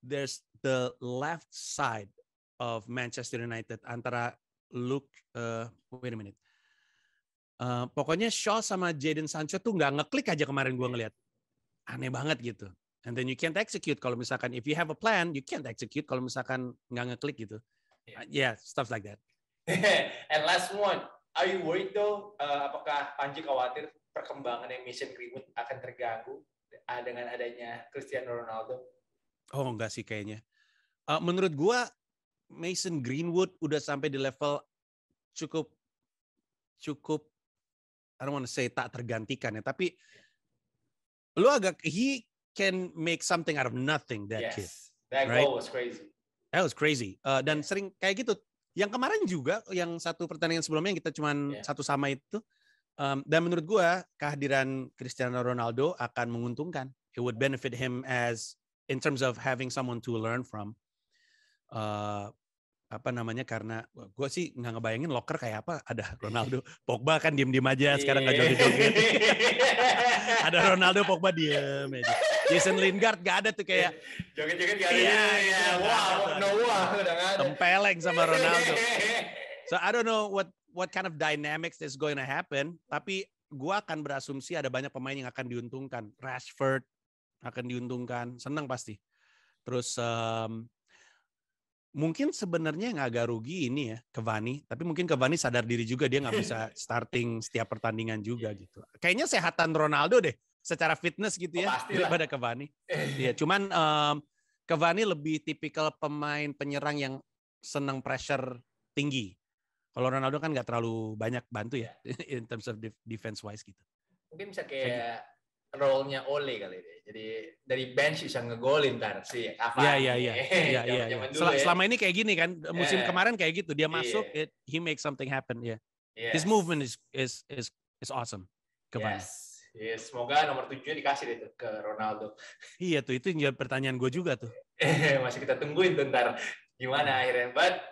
there's the left side of Manchester United antara Luke, uh, wait a minute, Eh, pokoknya Shaw sama Jaden Sancho tuh nggak ngeklik aja kemarin gue ngeliat. Aneh banget gitu. And then you can't execute kalau misalkan if you have a plan, you can't execute kalau misalkan nggak ngeklik gitu. Yeah. Uh, yeah, stuff like that. And last one, are you worried though? Uh, apakah Panji khawatir perkembangan yang mission Greenwood akan terganggu eh, dengan adanya Cristiano Ronaldo? Oh enggak sih kayaknya. Uh, menurut gue Mason Greenwood udah sampai di level cukup cukup I don't want to say tak tergantikan ya, tapi lu agak he can make something out of nothing that yes. kid. That right? was crazy. That was crazy. Uh, dan yeah. sering kayak gitu. Yang kemarin juga yang satu pertandingan sebelumnya yang kita cuma yeah. satu sama itu um, dan menurut gua kehadiran Cristiano Ronaldo akan menguntungkan. It would benefit him as in terms of having someone to learn from. Uh, apa namanya karena gue sih nggak ngebayangin locker kayak apa ada Ronaldo Pogba kan diem diem aja sekarang nggak joget iya. joget gitu. ada Ronaldo Pogba diem aja Jason Lingard nggak ada tuh kayak joget joget nggak ada iya, ya, gitu. ya. wow no wow tempeleng sama Ronaldo so I don't know what what kind of dynamics is going to happen tapi gue akan berasumsi ada banyak pemain yang akan diuntungkan Rashford akan diuntungkan seneng pasti terus um, mungkin sebenarnya yang agak rugi ini ya Vani, tapi mungkin Vani sadar diri juga dia nggak bisa starting setiap pertandingan juga gitu. Kayaknya sehatan Ronaldo deh secara fitness gitu oh, ya oh, pastilah. daripada Vani. Eh. Iya, cuman um, Vani lebih tipikal pemain penyerang yang senang pressure tinggi. Kalau Ronaldo kan nggak terlalu banyak bantu ya in terms of defense wise gitu. Mungkin bisa kayak gitu role-nya Ole kali ini. Jadi dari bench bisa ngegolin ntar si Cavani. Iya iya iya. Iya iya. Selama ini kayak gini kan musim yeah. kemarin kayak gitu dia iya. masuk yeah. it, he makes something happen ya. Yeah. His movement is is is is awesome. Cavani. Yes. Yes, semoga nomor tujuh dikasih deh ke Ronaldo. iya tuh itu yang pertanyaan gue juga tuh. Masih kita tungguin ntar, gimana akhirnya. But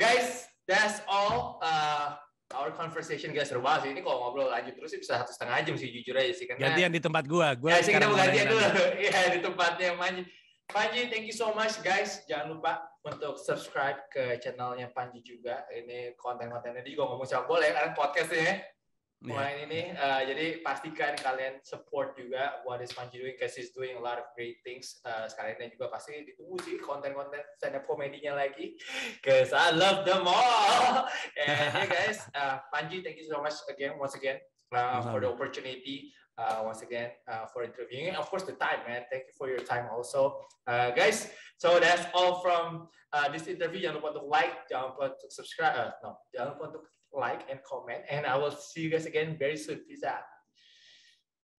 guys, that's all. Uh, our conversation guys seru banget sih. Ini kalau ngobrol lanjut terus sih bisa satu setengah jam sih jujur aja sih. Karena, gantian nah, di tempat gua. Gua ya, sih kita mau gantian dulu. Iya di tempatnya Panji. Panji, thank you so much guys. Jangan lupa untuk subscribe ke channelnya Panji juga. Ini konten-kontennya di juga ngomong siapa boleh karena podcastnya ya pemain yeah. ini. Uh, jadi pastikan kalian support juga what is Panji doing, because he's doing a lot of great things. Uh, sekalian dan juga pasti ditunggu sih konten-konten stand up komedinya lagi, because I love them all. And hey guys, uh, eh, Panji, thank you so much again, once again, uh, for the opportunity. Uh, once again uh, for interviewing and of course the time man thank you for your time also uh, guys so that's all from this interview jangan lupa untuk like jangan lupa untuk subscribe no jangan lupa untuk like, and comment. And I will see you guys again very soon. Peace out.